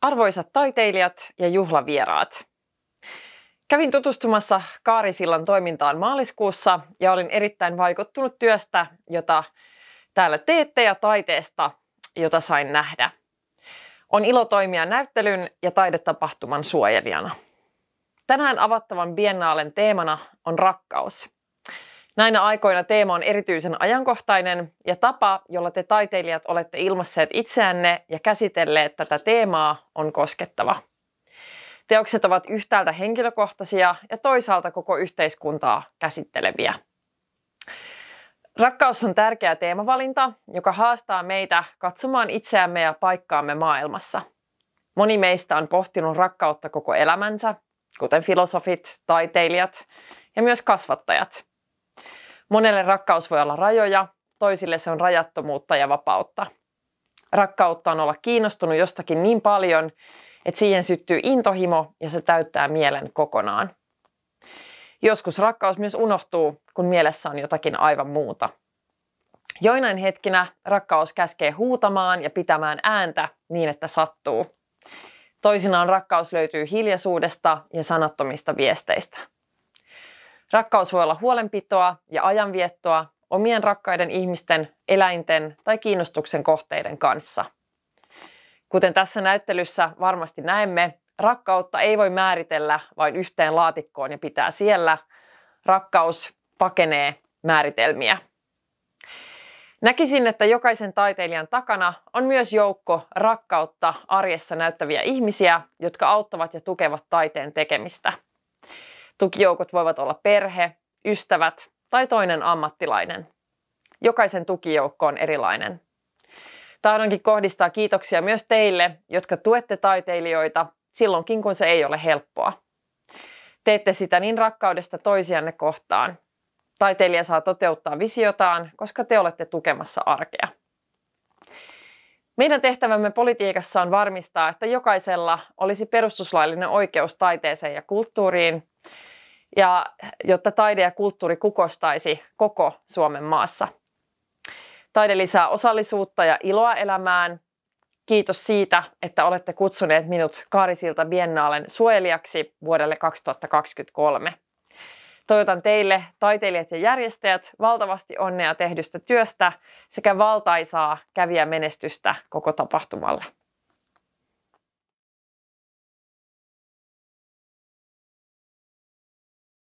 Arvoisat taiteilijat ja juhlavieraat. Kävin tutustumassa Kaarisillan toimintaan maaliskuussa ja olin erittäin vaikuttunut työstä, jota täällä teette ja taiteesta, jota sain nähdä. On ilo toimia näyttelyn ja taidetapahtuman suojelijana. Tänään avattavan biennaalen teemana on rakkaus. Näinä aikoina teema on erityisen ajankohtainen ja tapa, jolla te taiteilijat olette ilmaisseet itseänne ja käsitelleet tätä teemaa, on koskettava. Teokset ovat yhtäältä henkilökohtaisia ja toisaalta koko yhteiskuntaa käsitteleviä. Rakkaus on tärkeä teemavalinta, joka haastaa meitä katsomaan itseämme ja paikkaamme maailmassa. Moni meistä on pohtinut rakkautta koko elämänsä, kuten filosofit, taiteilijat ja myös kasvattajat – Monelle rakkaus voi olla rajoja, toisille se on rajattomuutta ja vapautta. Rakkautta on olla kiinnostunut jostakin niin paljon, että siihen syttyy intohimo ja se täyttää mielen kokonaan. Joskus rakkaus myös unohtuu, kun mielessä on jotakin aivan muuta. Joinain hetkinä rakkaus käskee huutamaan ja pitämään ääntä niin, että sattuu. Toisinaan rakkaus löytyy hiljaisuudesta ja sanattomista viesteistä. Rakkaus voi olla huolenpitoa ja ajanviettoa omien rakkaiden ihmisten, eläinten tai kiinnostuksen kohteiden kanssa. Kuten tässä näyttelyssä varmasti näemme, rakkautta ei voi määritellä vain yhteen laatikkoon ja pitää siellä. Rakkaus pakenee määritelmiä. Näkisin, että jokaisen taiteilijan takana on myös joukko rakkautta arjessa näyttäviä ihmisiä, jotka auttavat ja tukevat taiteen tekemistä – Tukijoukot voivat olla perhe, ystävät tai toinen ammattilainen. Jokaisen tukijoukko on erilainen. Tahdonkin kohdistaa kiitoksia myös teille, jotka tuette taiteilijoita silloinkin, kun se ei ole helppoa. Teette sitä niin rakkaudesta toisianne kohtaan. Taiteilija saa toteuttaa visiotaan, koska te olette tukemassa arkea. Meidän tehtävämme politiikassa on varmistaa, että jokaisella olisi perustuslaillinen oikeus taiteeseen ja kulttuuriin ja jotta taide ja kulttuuri kukostaisi koko Suomen maassa. Taide lisää osallisuutta ja iloa elämään. Kiitos siitä, että olette kutsuneet minut Kaarisilta Biennaalen suojelijaksi vuodelle 2023. Toivotan teille, taiteilijat ja järjestäjät, valtavasti onnea tehdystä työstä sekä valtaisaa käviä menestystä koko tapahtumalle.